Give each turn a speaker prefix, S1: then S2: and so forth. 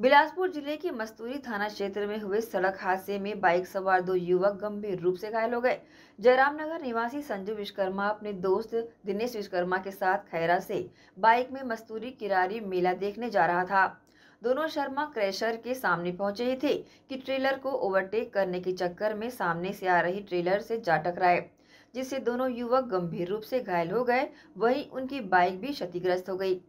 S1: बिलासपुर जिले के मस्तूरी थाना क्षेत्र में हुए सड़क हादसे में बाइक सवार दो युवक गंभीर रूप से घायल हो गए जयराम नगर निवासी संजू विश्वकर्मा अपने दोस्त दिनेश विश्वकर्मा के साथ खैरा से बाइक में मस्तूरी किरारी मेला देखने जा रहा था दोनों शर्मा क्रैशर के सामने पहुंचे ही थे कि ट्रेलर को ओवरटेक करने के चक्कर में सामने से आ रही ट्रेलर से जा टकराए जिससे दोनों युवक गंभीर रूप से घायल हो गए वहीं उनकी बाइक भी क्षतिग्रस्त हो गई